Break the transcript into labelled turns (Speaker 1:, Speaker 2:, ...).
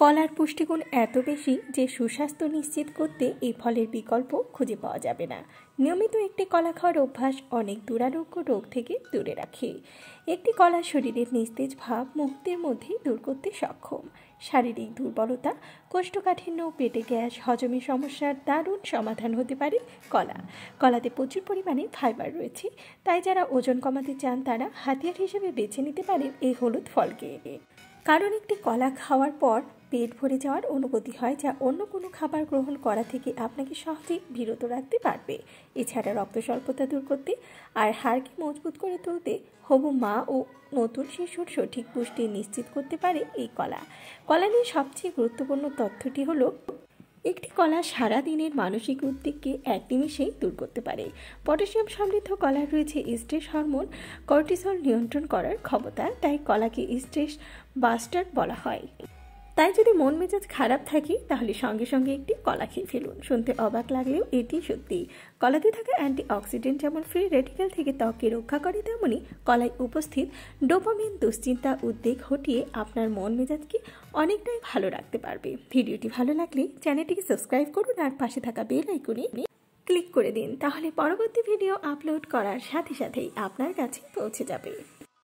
Speaker 1: কলার পুষ্টিগুণ এত বেশি যে সুস্বাস্থ্য নিশ্চিত করতে এই ফলের বিকল্প খুঁজে পাওয়া যাবে না নিয়মিত একটি কলা খাওয়ার অভ্যাস অনেক দুরারোগ্য রোগ থেকে দূরে রাখে একটি কলা শরীরের নিস্তেজ ভাব মুক্তির মধ্যে দূর করতে সক্ষম শারীরিক দুর্বলতা কোষ্ঠকাঠিন্য পেটে গ্যাস হজমে সমস্যার দারুণ সমাধান হতে পারে কলা কলাতে প্রচুর পরিমাণে ফাইবার রয়েছে তাই যারা ওজন কমাতে চান তারা হাতিয়ার হিসেবে বেছে নিতে পারেন এই হলুদ ফলকে কারণ একটি কলা খাওয়ার পর পেট ভরে যাওয়ার অনুভূতি হয় যা অন্য কোনো খাবার গ্রহণ করা থেকে আপনাকে সহজেই বিরত রাখতে পারবে এছাড়া রক্ত স্বল্পতা দূর করতে আর হাড়কে মজবুত করে তুলতে হবু মা ও নতুন শিশুর সঠিক পুষ্টি নিশ্চিত করতে পারে এই কলা কলা নিয়ে সবচেয়ে গুরুত্বপূর্ণ তথ্যটি হলো একটি কলা সারা দিনের মানসিক উদ্বেগকে এক নিমেষেই দূর করতে পারে পটাশিয়াম সমৃদ্ধ কলার রয়েছে স্ট্রেস হরমোন কর্টিসল নিয়ন্ত্রণ করার ক্ষমতা তাই কলাকে স্ট্রেস বাস্টার বলা হয় তাই যদি মন মেজাজ খারাপ থাকে তাহলে সঙ্গে সঙ্গে একটি কলা খেয়ে ফেলুন শুনতে অবাক লাগলেও এটি সত্যি কলাতে থাকা অ্যান্টি অক্সিডেন্ট যেমন ফ্রি রেডিক্যাল থেকে ত্বককে রক্ষা করে তেমনি কলায় উপস্থিত ডোপামিন দুশ্চিন্তা উদ্বেগ হটিয়ে আপনার মন মেজাজকে অনেকটাই ভালো রাখতে পারবে ভিডিওটি ভালো লাগলে চ্যানেলটিকে সাবস্ক্রাইব করুন আর পাশে থাকা বেল আইকনে ক্লিক করে দিন তাহলে পরবর্তী ভিডিও আপলোড করার সাথে সাথেই আপনার কাছে পৌঁছে যাবে